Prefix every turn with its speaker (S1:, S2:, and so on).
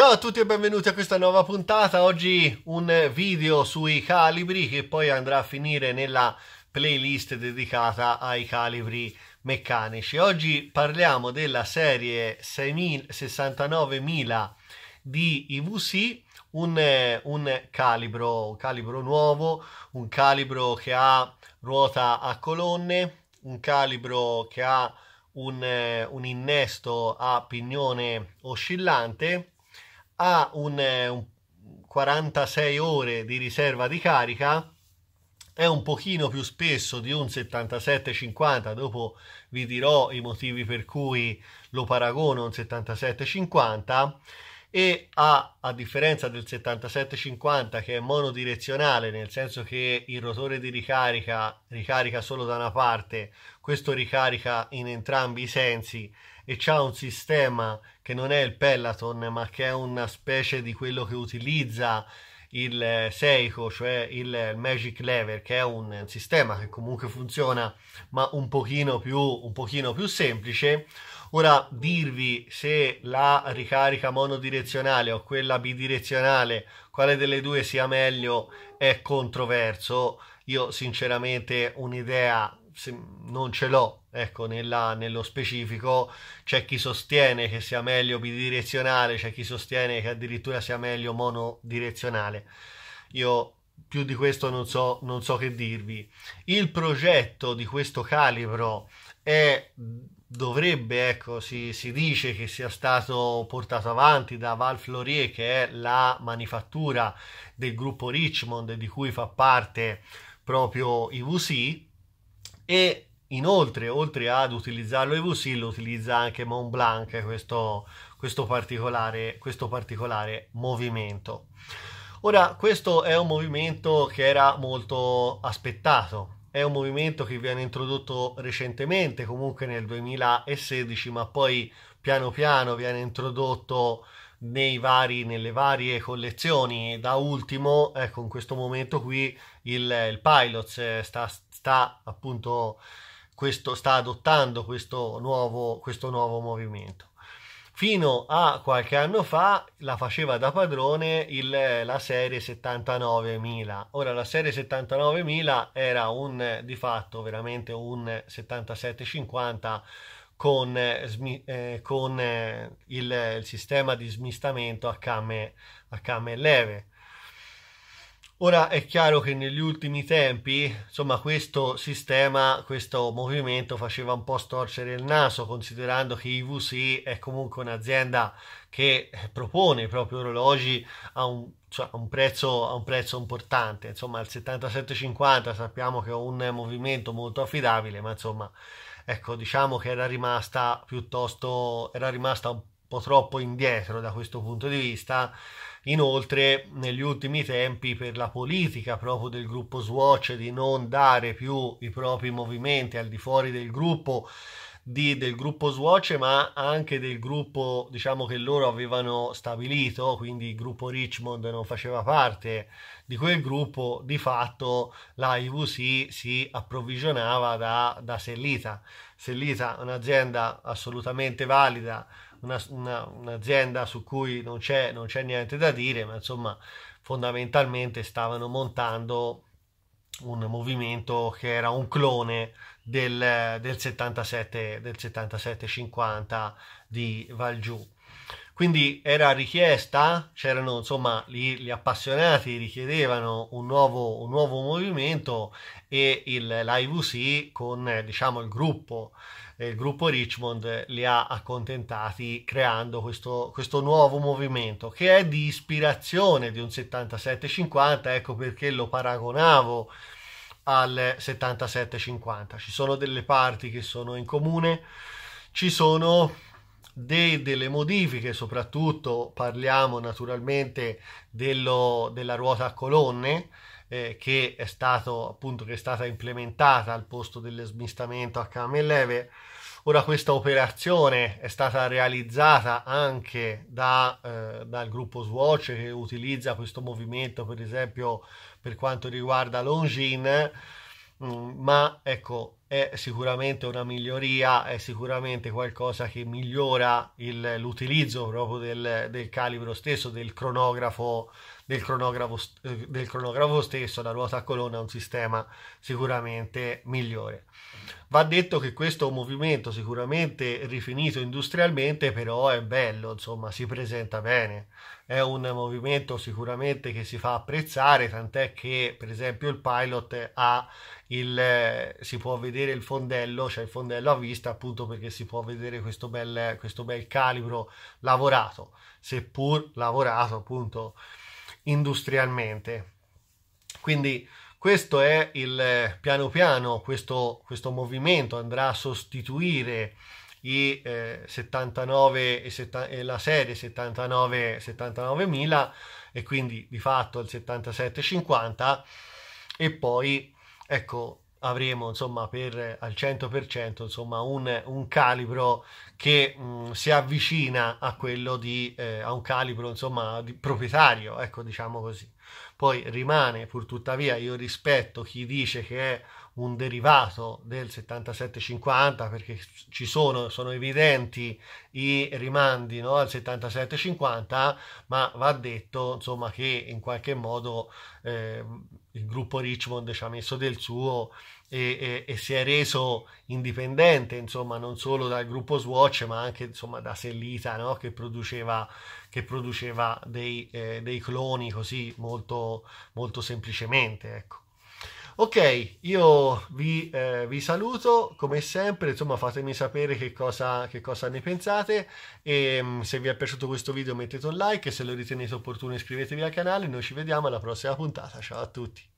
S1: Ciao a tutti e benvenuti a questa nuova puntata. Oggi un video sui calibri che poi andrà a finire nella playlist dedicata ai calibri meccanici. Oggi parliamo della serie 69000 di IVC, un, un calibro, un calibro nuovo, un calibro che ha ruota a colonne, un calibro che ha un, un innesto a pignone oscillante ha un, eh, un 46 ore di riserva di carica è un pochino più spesso di un 77,50 dopo vi dirò i motivi per cui lo paragono a un 77,50 e ha, a differenza del 7750 che è monodirezionale, nel senso che il rotore di ricarica ricarica solo da una parte, questo ricarica in entrambi i sensi e c'ha un sistema che non è il Pellaton, ma che è una specie di quello che utilizza il Seiko, cioè il Magic Lever, che è un sistema che comunque funziona, ma un pochino più, un pochino più semplice Ora dirvi se la ricarica monodirezionale o quella bidirezionale, quale delle due sia meglio, è controverso. Io sinceramente un'idea non ce l'ho, ecco, nella, nello specifico c'è chi sostiene che sia meglio bidirezionale, c'è chi sostiene che addirittura sia meglio monodirezionale. Io più di questo non so, non so che dirvi. Il progetto di questo calibro è dovrebbe, ecco, si, si, dice che sia stato portato avanti da Val Florier, che è la manifattura del gruppo Richmond di cui fa parte proprio IVC e inoltre, oltre ad utilizzarlo IVC, lo utilizza anche Mont Blanc, questo, questo, particolare, questo particolare movimento. Ora, questo è un movimento che era molto aspettato è un movimento che viene introdotto recentemente, comunque nel 2016, ma poi piano piano viene introdotto nei vari, nelle varie collezioni. Da ultimo, ecco, in questo momento qui il, il Pilots eh, sta, sta appunto questo, sta adottando questo nuovo, questo nuovo movimento. Fino a qualche anno fa la faceva da padrone il, la serie 79.000. Ora la serie 79.000 era un, di fatto veramente un 7750 eh, con, eh, con il, il, sistema di smistamento a camme, a camme leve Ora è chiaro che negli ultimi tempi, insomma, questo sistema, questo movimento faceva un po' storcere il naso, considerando che IVC è comunque un'azienda che propone i propri orologi a un, cioè, a un, prezzo, a un prezzo importante. Insomma, il 7750 sappiamo che è un movimento molto affidabile, ma insomma, ecco, diciamo che era rimasta piuttosto, era rimasta un po' po' troppo indietro da questo punto di vista. Inoltre, negli ultimi tempi, per la politica proprio del gruppo Swatch di non dare più i propri movimenti al di fuori del gruppo, di, del gruppo Swatch, ma anche del gruppo diciamo che loro avevano stabilito, quindi il gruppo Richmond non faceva parte di quel gruppo, di fatto la IVC si approvvigionava da, da Sellita. Sellita un'azienda assolutamente valida una, una, un'azienda su cui non c'è, non c'è niente da dire, ma insomma fondamentalmente stavano montando un movimento che era un clone del, del 77 del di Valgiù. Quindi era richiesta, c'erano insomma gli, gli appassionati richiedevano un nuovo, un nuovo movimento e il, la IVC con diciamo il gruppo, eh, il gruppo Richmond li ha accontentati creando questo, questo nuovo movimento che è di ispirazione di un 77-50 ecco perché lo paragonavo al 77-50 Ci sono delle parti che sono in comune, ci sono de, delle modifiche, soprattutto parliamo naturalmente dello, della ruota a colonne eh, che, è stato, appunto, che è stata implementata al posto del smistamento a camme Ora questa operazione è stata realizzata anche da, eh, dal gruppo Swatch che utilizza questo movimento per esempio per quanto riguarda Longin, mm, ma ecco è sicuramente una miglioria, è sicuramente qualcosa che migliora l'utilizzo proprio del, del calibro stesso, del cronografo del cronografo, eh, del cronografo stesso, da ruota a colonna, un sistema sicuramente migliore. Va detto che questo movimento, sicuramente rifinito industrialmente, però è bello, insomma, si presenta bene. È un movimento sicuramente che si fa apprezzare, tant'è che, per esempio, il pilot ha il, si può vedere il fondello, cioè il fondello a vista, appunto perché si può vedere questo bel, questo bel calibro lavorato, seppur lavorato appunto industrialmente. Quindi questo è il eh, piano piano, questo, questo movimento andrà a sostituire i eh, 79 e, setta- e eh, la serie 79 79000 e quindi di fatto il 7750 e poi ecco avremo insomma per, al 100% insomma, un, un, calibro che mh, si avvicina a quello di eh, a un calibro insomma di proprietario ecco diciamo così poi rimane pur tuttavia io rispetto chi dice che è un derivato del 7750 perché ci sono, sono evidenti i rimandi no, al 7750 ma va detto insomma che in qualche modo eh, il gruppo Richmond ci ha messo del suo e, e, e, si è reso indipendente, insomma, non solo dal gruppo Swatch, ma anche insomma, da Sellita, no? che produceva, che produceva dei, eh, dei cloni così molto, molto semplicemente. Ecco. Ok, io vi, eh, vi, saluto come sempre, insomma fatemi sapere che cosa, che cosa ne pensate e ehm, se vi è piaciuto questo video mettete un like e se lo ritenete opportuno iscrivetevi al canale, noi ci vediamo alla prossima puntata, ciao a tutti!